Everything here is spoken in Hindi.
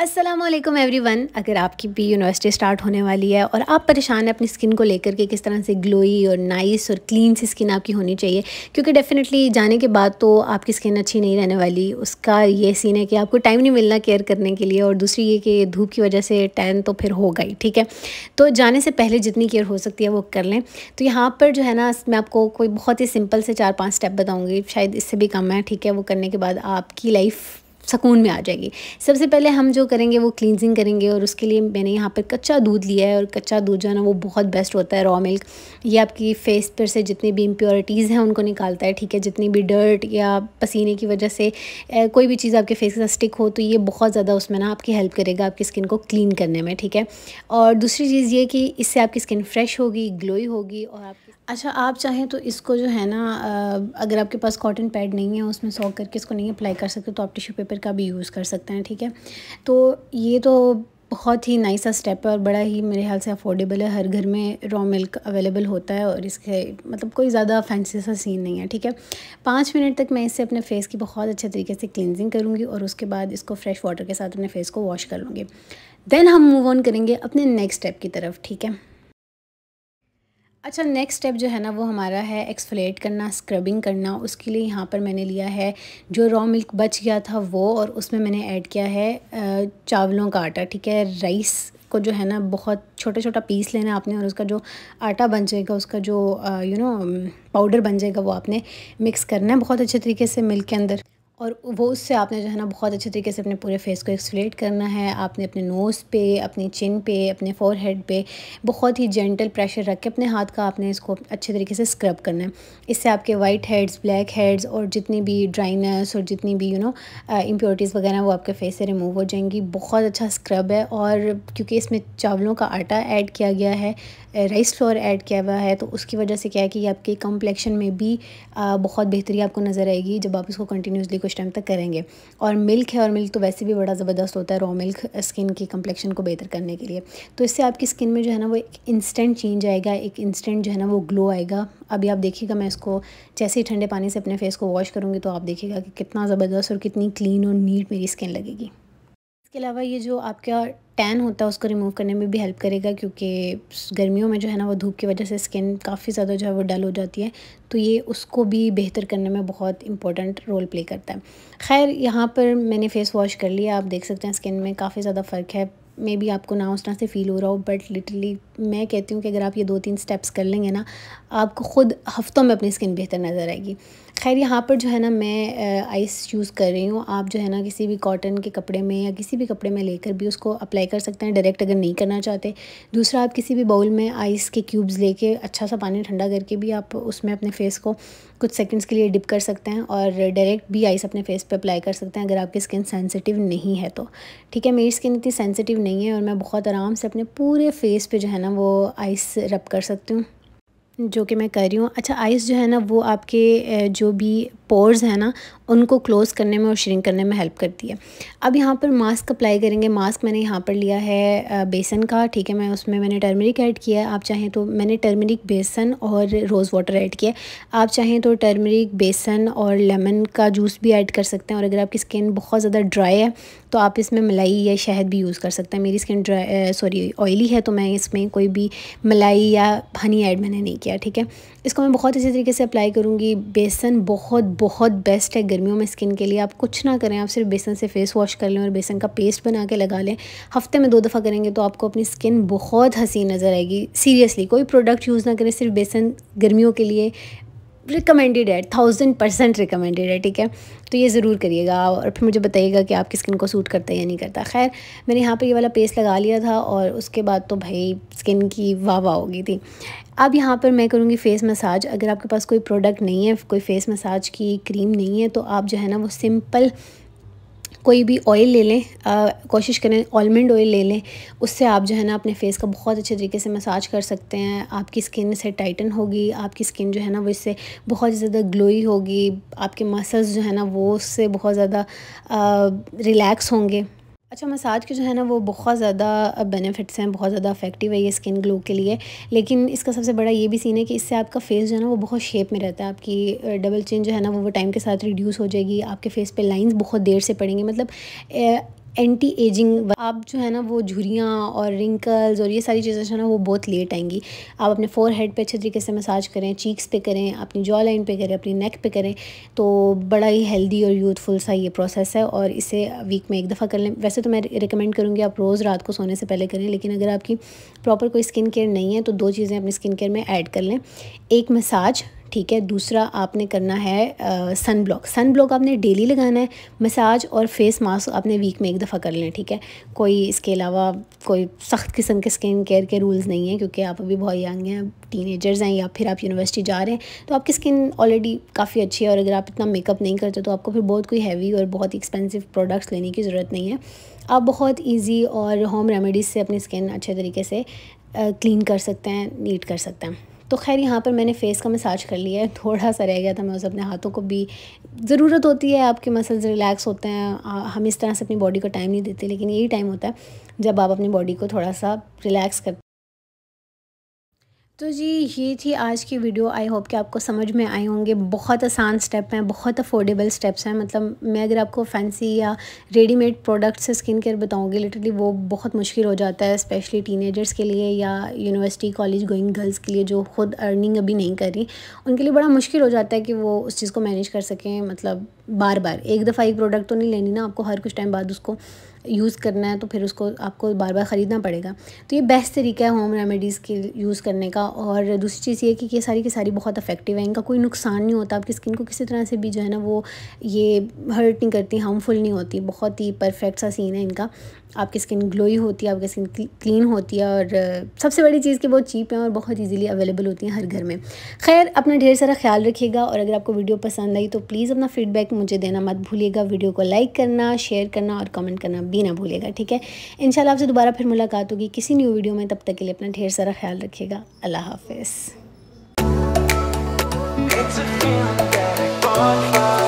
असलम एवरीवन अगर आपकी भी यूनिवर्सिटी स्टार्ट होने वाली है और आप परेशान हैं अपनी स्किन को लेकर के किस तरह से ग्लोई और नाइस और क्लीन सी स्किन आपकी होनी चाहिए क्योंकि डेफ़िनेटली जाने के बाद तो आपकी स्किन अच्छी नहीं रहने वाली उसका ये सीन है कि आपको टाइम नहीं मिलना केयर करने के लिए और दूसरी ये कि धूप की वजह से टैन तो फिर होगा ही ठीक है तो जाने से पहले जितनी केयर हो सकती है वो कर लें तो यहाँ पर जो है ना मैं आपको कोई बहुत ही सिंपल से चार पाँच स्टेप बताऊँगी शायद इससे भी कम है ठीक है वो करने के बाद आपकी लाइफ सुकून में आ जाएगी सबसे पहले हम जो करेंगे वो क्लिनजिंग करेंगे और उसके लिए मैंने यहाँ पर कच्चा दूध लिया है और कच्चा दूध जो है ना वो बहुत बेस्ट होता है रॉ मिल्क ये आपकी फेस पर से जितनी भी इम्प्योरिटीज़ हैं उनको निकालता है ठीक है जितनी भी डर्ट या पसीने की वजह से कोई भी चीज़ आपके फेस के साथ स्टिक हो तो ये बहुत ज़्यादा उसमें ना आपकी हेल्प करेगा आपकी स्किन को क्लीन करने में ठीक है और दूसरी चीज़ ये कि इससे आपकी स्किन फ्रेश होगी ग्लोई होगी और आप अच्छा आप चाहें तो इसको जो है ना अगर आपके पास कॉटन पैड नहीं है उसमें सॉक करके इसको नहीं अप्लाई कर सकते तो आप टिश्यू पेपर का भी यूज़ कर सकते हैं ठीक है तो ये तो बहुत ही नाइस सा स्टेप है और बड़ा ही मेरे ख्याल से अफोर्डेबल है हर घर में रॉ मिल्क अवेलेबल होता है और इसके मतलब कोई ज़्यादा फैंसी सा सीन नहीं है ठीक है पाँच मिनट तक मैं इससे अपने फेस की बहुत अच्छे तरीके से क्लिनजिंग करूँगी और उसके बाद इसको फ्रेश वाटर के साथ अपने फेस को वॉश कर लूँगी देन हम मूव ऑन करेंगे अपने नेक्स्ट स्टेप की तरफ ठीक है अच्छा नेक्स्ट स्टेप जो है ना वो हमारा है एक्सफ्लेट करना स्क्रबिंग करना उसके लिए यहाँ पर मैंने लिया है जो रॉ मिल्क बच गया था वो और उसमें मैंने ऐड किया है चावलों का आटा ठीक है राइस को जो है ना बहुत छोटा छोटा पीस लेना आपने और उसका जो आटा बन जाएगा उसका जो यू नो पाउडर बन जाएगा वो आपने मिक्स करना है बहुत अच्छे तरीके से मिल्क के अंदर और वो उससे आपने जो है ना बहुत अच्छे तरीके से अपने पूरे फेस को एक्सफ्लेट करना है आपने अपने नोज़ पे अपने चिन पे अपने फोर हेड पे बहुत ही जेंटल प्रेशर रख के अपने हाथ का आपने इसको अच्छे तरीके से स्क्रब करना है इससे आपके वाइट हेड्स ब्लैक हेड्स और जितनी भी ड्राइनेस और जितनी भी यू नो इम्प्योरिटीज़ वगैरह वो आपके फेस से रिमूव हो जाएंगी बहुत अच्छा स्क्रब है और क्योंकि इसमें चावलों का आटा ऐड किया गया है राइस फ्लोर ऐड किया हुआ है तो उसकी वजह से क्या है कि आपके कम्प्लेक्शन में भी uh, बहुत बेहतरी आपको नज़र आएगी जब आप इसको कंटिन्यूसली कुछ टाइम तक करेंगे और मिल्क है और मिल्क तो वैसे भी बड़ा ज़बरदस्त होता है रॉ मिल्क स्किन की कंप्लेक्शन को बेहतर करने के लिए तो इससे आपकी स्किन में जो है ना वो एक इंस्टेंट चेंज आएगा एक इंस्टेंट जो है ना वो ग्लो आएगा अभी आप देखिएगा मैं इसको जैसे ही ठंडे पानी से अपने फेस को वॉश करूँगी तो आप देखिएगा कि कितना ज़बरदस्त और कितनी क्लीन और नीट मेरी स्किन लगेगी इसके अलावा ये जो आपका टैन होता है उसको रिमूव करने में भी हेल्प करेगा क्योंकि गर्मियों में जो है ना वो धूप की वजह से स्किन काफ़ी ज़्यादा जो है वो डल हो जाती है तो ये उसको भी बेहतर करने में बहुत इंपॉर्टेंट रोल प्ले करता है खैर यहाँ पर मैंने फ़ेस वॉश कर लिया आप देख सकते हैं स्किन में काफ़ी ज़्यादा फ़र्क है मे भी आपको ना उस तरह से फ़ील हो रहा हो बट लिटरली मैं कहती हूँ कि अगर आप ये दो तीन स्टेप्स कर लेंगे ना आपको ख़ुद हफ्तों में अपनी स्किन बेहतर नज़र आएगी खैर यहाँ पर जो है ना मैं आइस यूज़ कर रही हूँ आप जो है ना किसी भी कॉटन के कपड़े में या किसी भी कपड़े में लेकर भी उसको अप्लाई कर सकते हैं डायरेक्ट अगर नहीं करना चाहते दूसरा आप किसी भी बाउल में आइस के क्यूब्स लेके अच्छा सा पानी ठंडा करके भी आप उसमें अपने फेस को कुछ सेकंड्स के लिए डिप कर सकते हैं और डायरेक्ट भी आइस अपने फेस पर अप्लाई कर सकते हैं अगर आपकी स्किन सेंसिटिव नहीं है तो ठीक है मेरी स्किन इतनी सेंसिटिव नहीं है और मैं बहुत आराम से अपने पूरे फेस पे जो है ना वो आइस रब कर सकती हूँ जो कि मैं कर रही हूँ अच्छा आइस जो है ना वो आपके जो भी पोर्स हैं ना उनको क्लोज़ करने में और श्रिंक करने में हेल्प करती है अब यहाँ पर मास्क अप्लाई करेंगे मास्क मैंने यहाँ पर लिया है बेसन का ठीक है मैं उसमें मैंने टर्मरिक ऐड किया है आप चाहें तो मैंने टर्मरिक बेसन और रोज़ वाटर ऐड किया है आप चाहें तो टर्मरिक बेसन और लेमन का जूस भी ऐड कर सकते हैं और अगर आपकी स्किन बहुत ज़्यादा ड्राई है तो आप इसमें मलाई या शहद भी यूज़ कर सकते हैं मेरी स्किन ड्राई सॉरी ऑयली है तो मैं इसमें कोई भी मलाई या हनी ऐड मैंने नहीं किया ठीक है इसको मैं बहुत अच्छे तरीके से अप्लाई करूँगी बेसन बहुत बहुत बेस्ट है गर्मियों में स्किन के लिए आप कुछ ना करें आप सिर्फ बेसन से फेस वॉश कर लें और बेसन का पेस्ट बना के लगा लें हफ्ते में दो दफ़ा करेंगे तो आपको अपनी स्किन बहुत हसीन नज़र आएगी सीरियसली कोई प्रोडक्ट यूज़ ना करें सिर्फ बेसन गर्मियों के लिए रिकमेंडेड है थाउजेंड परसेंट रिकमेंडेड है ठीक है तो ये ज़रूर करिएगा और फिर मुझे बताइएगा कि आपकी स्किन को सूट करता है या नहीं करता खैर मैंने यहाँ पर ये वाला पेस्ट लगा लिया था और उसके बाद तो भाई स्किन की वाह वाह हो गई थी अब यहाँ पर मैं करूँगी फ़ेस मसाज अगर आपके पास कोई प्रोडक्ट नहीं है कोई फ़ेस मसाज की क्रीम नहीं है तो आप जो है ना वो सिंपल कोई भी ऑयल ले लें कोशिश करें ऑलमंड ऑयल ले लें उससे आप जो है ना अपने फेस का बहुत अच्छे तरीके से मसाज कर सकते हैं आपकी स्किन से टाइटन होगी आपकी स्किन जो है ना वो इससे बहुत ज़्यादा ग्लोई होगी आपके मसल्स जो है ना वो उससे बहुत ज़्यादा रिलैक्स होंगे अच्छा मसाज के जो है ना वो बहुत ज़्यादा बेनिफिट्स हैं बहुत ज़्यादा अफेक्टिव है ये स्किन ग्लो के लिए लेकिन इसका सबसे बड़ा ये भी सीन है कि इससे आपका फेस जो है ना वो बहुत शेप में रहता है आपकी डबल चेन जो है ना वो वो टाइम के साथ रिड्यूस हो जाएगी आपके फेस पे लाइंस बहुत देर से पड़ेंगे मतलब एंटी एजिंग आप जो है ना वो झुरियाँ और रिंकल्स और ये सारी चीज़ें जो है ना वो बहुत लेट आएंगी आप अपने फोर हेड पर अच्छे तरीके से मसाज करें चीक्स पे करें अपनी जॉ लाइन पर करें अपनी नेक पे करें तो बड़ा ही हेल्दी और यूथफुल सा ये प्रोसेस है और इसे वीक में एक दफ़ा कर लें वैसे तो मैं रिकमेंड करूँगी आप रोज़ रात को सोने से पहले करें लेकिन अगर आपकी प्रॉपर कोई स्किन केयर नहीं है तो दो चीज़ें अपनी स्किन केयर में ऐड कर लें एक मसाज ठीक है दूसरा आपने करना है सन ब्लॉक सन ब्लॉक आपने डेली लगाना है मसाज और फेस मास्क आपने वीक में एक दफ़ा कर लें ठीक है कोई इसके अलावा कोई सख्त किस्म के स्किन केयर के रूल्स नहीं है क्योंकि आप अभी बहुत यंग हैं टीनेजर्स हैं या फिर आप यूनिवर्सिटी जा रहे हैं तो आपकी स्किन ऑलरेडी काफ़ी अच्छी है और अगर आप इतना मेकअप नहीं करते तो आपको फिर बहुत कोई हैवी और बहुत एक्सपेंसिव प्रोडक्ट्स लेने की ज़रूरत नहीं है आप बहुत ईजी और होम रेमेडीज़ से अपनी स्किन अच्छे तरीके से क्लीन कर सकते हैं नीट कर सकते हैं तो खैर यहाँ पर मैंने फेस का मसाज कर लिया है थोड़ा सा रह गया था मैं उस अपने हाथों को भी ज़रूरत होती है आपके मसल्स रिलैक्स होते हैं हम इस तरह से अपनी बॉडी को टाइम नहीं देते लेकिन यही टाइम होता है जब आप अपनी बॉडी को थोड़ा सा रिलैक्स करते तो जी ये थी आज की वीडियो आई होप कि आपको समझ में आए होंगे बहुत आसान स्टेप हैं बहुत अफोर्डेबल स्टेप्स हैं मतलब मैं अगर आपको फैंसी या रेडीमेड प्रोडक्ट्स से स्किन केयर बताऊँगी लिटरली वो बहुत मुश्किल हो जाता है स्पेशली टीनेजर्स के लिए या यूनिवर्सिटी कॉलेज गोइंग गर्ल्स के लिए जो खुद अर्निंग अभी नहीं कर रही उनके लिए बड़ा मुश्किल हो जाता है कि वो उस चीज़ को मैनेज कर सकें मतलब बार बार एक दफ़ा एक प्रोडक्ट तो नहीं लेनी ना आपको हर कुछ टाइम बाद उसको यूज़ करना है तो फिर उसको आपको बार बार ख़रीदना पड़ेगा तो ये बेस्ट तरीका है होम रेमेडीज़ के यूज़ करने का और दूसरी चीज़ ये कि ये सारी की सारी बहुत अफेक्टिव है इनका कोई नुकसान नहीं होता आपकी स्किन को किसी तरह से भी जो है ना वो ये हर्ट नहीं करती हार्मफुल नहीं होती बहुत ही परफेक्ट सा सीन है इनका आपकी स्किन ग्लोई होती है आपकी स्किन क्लीन होती है और सबसे बड़ी चीज़ कि वो चीप हैं और बहुत ईजीली अवेलेबल होती हैं हर घर में खैर अपना ढेर सारा ख्याल रखिएगा और अगर आपको वीडियो पसंद आई तो प्लीज़ अपना फीडबैक मुझे देना मत भूलिएगा वीडियो को लाइक करना शेयर करना और कमेंट करना भी भी ना भूलेगा ठीक है इन आपसे दोबारा फिर मुलाकात होगी किसी न्यू वीडियो में तब तक के लिए अपना ढेर सारा ख्याल रखिएगा अल्लाह हाफिज़